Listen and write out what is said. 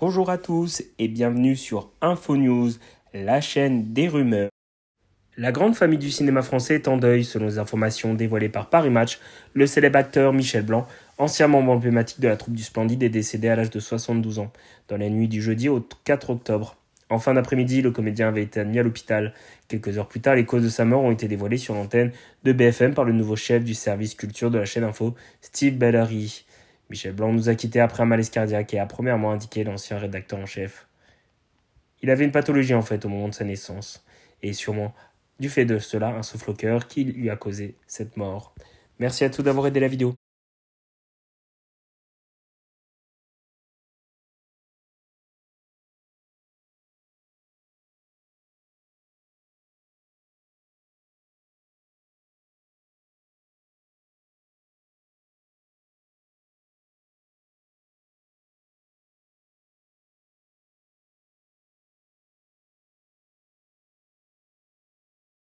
Bonjour à tous et bienvenue sur Infonews, la chaîne des rumeurs. La grande famille du cinéma français est en deuil, selon les informations dévoilées par Paris Match. Le célèbre acteur Michel Blanc, ancien membre emblématique de la troupe du Splendide, est décédé à l'âge de 72 ans, dans la nuit du jeudi au 4 octobre. En fin d'après-midi, le comédien avait été admis à l'hôpital. Quelques heures plus tard, les causes de sa mort ont été dévoilées sur l'antenne de BFM par le nouveau chef du service culture de la chaîne Info, Steve Bellary. Michel Blanc nous a quittés après un malaise cardiaque et a premièrement indiqué l'ancien rédacteur en chef. Il avait une pathologie en fait au moment de sa naissance, et sûrement du fait de cela un souffle au cœur qui lui a causé cette mort. Merci à tous d'avoir aidé la vidéo.